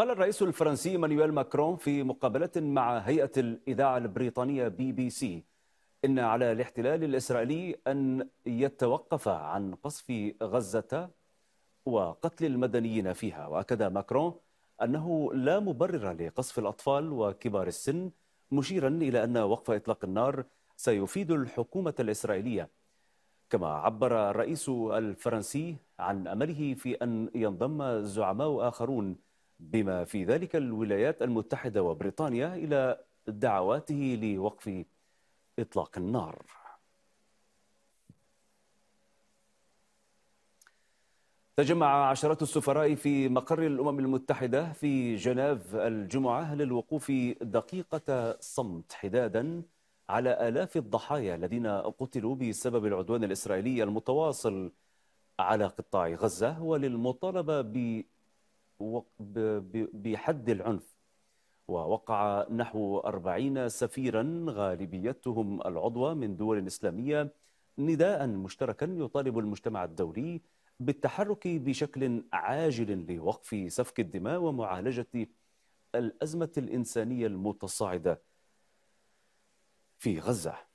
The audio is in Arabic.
قال الرئيس الفرنسي مانويل ماكرون في مقابلة مع هيئة الإذاعة البريطانية بي بي سي إن على الاحتلال الإسرائيلي أن يتوقف عن قصف غزة وقتل المدنيين فيها وأكد ماكرون أنه لا مبرر لقصف الأطفال وكبار السن مشيرا إلى أن وقف إطلاق النار سيفيد الحكومة الإسرائيلية كما عبر الرئيس الفرنسي عن أمله في أن ينضم زعماء آخرون بما في ذلك الولايات المتحدة وبريطانيا إلى دعواته لوقف إطلاق النار تجمع عشرات السفراء في مقر الأمم المتحدة في جنيف الجمعة للوقوف دقيقة صمت حدادا على آلاف الضحايا الذين قتلوا بسبب العدوان الإسرائيلي المتواصل على قطاع غزة وللمطالبة بحد العنف ووقع نحو أربعين سفيرا غالبيتهم العضوى من دول إسلامية نداء مشتركا يطالب المجتمع الدولي بالتحرك بشكل عاجل لوقف سفك الدماء ومعالجة الأزمة الإنسانية المتصاعدة في غزة